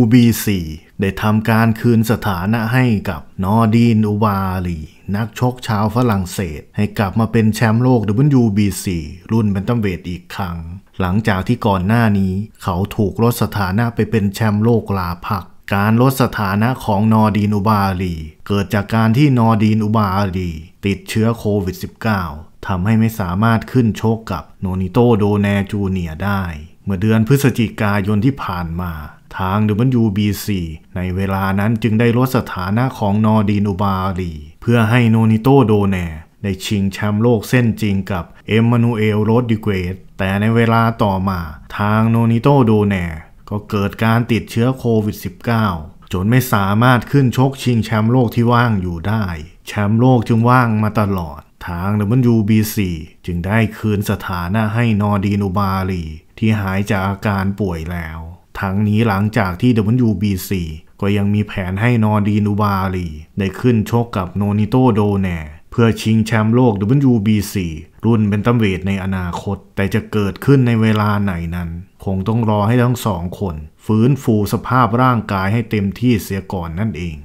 WBC ได้ทำการคืนสถานะให้กับนอดีนอุวาลีนักชกชาวฝรั่งเศสให้กลับมาเป็นแชมป์โลก WBC รุ่นแบนตัมเวทอีกครั้ง หลังจากที่ก่อนหน้านี้เขาถูกลดสถานะไปเป็นแชมป์โลกลาพัก การลดสถานะของนอดีนอุบาลีเกิดจากการที่นอดีนอุบาลีติดเชื้อโควิด -19 ทำให้ไม่สามารถขึ้นชกกับโนนิโตโดแนจูเนียได้เมื่อเดือนพฤศจิกายนที่ผ่านมา ทาง WBC ในเวลานั้นจึงได้ลดสถานะของนอร์ดีนอุบาลีเพื่อให้โนนิโตโดแนได้ชิงแชมป์โลกเส้นจริงกับเอมมานูเอลโรดิเกตแต่ในเวลาต่อมา ทางโนนิโตโดแนก็เกิดการติดเชื้อโควิด -19 จนไม่สามารถขึ้นชกชิงแชมป์โลกที่ว่างอยู่ได้ แชมป์โลกจึงว่างมาตลอด ทาง WBC จึงได้คืนสถานะให้นอร์ดีนุบาลีที่หายจากอาการป่วยแล้ว ทั้งนี้หลังจากที่ WBC ก็ยังมีแผนให้นอร์ดีนูบาลีได้ขึ้นชกกับโนนิโตโดแนเพื่อชิงแชมป์โลก WBC รุ่นเป็นตัมเวทในอนาคต แต่จะเกิดขึ้นในเวลาไหนนั้นคงต้องรอให้ทั้งสองคนฟื้นฟูสภาพร่างกายให้เต็มที่เสียก่อนนั่นเอง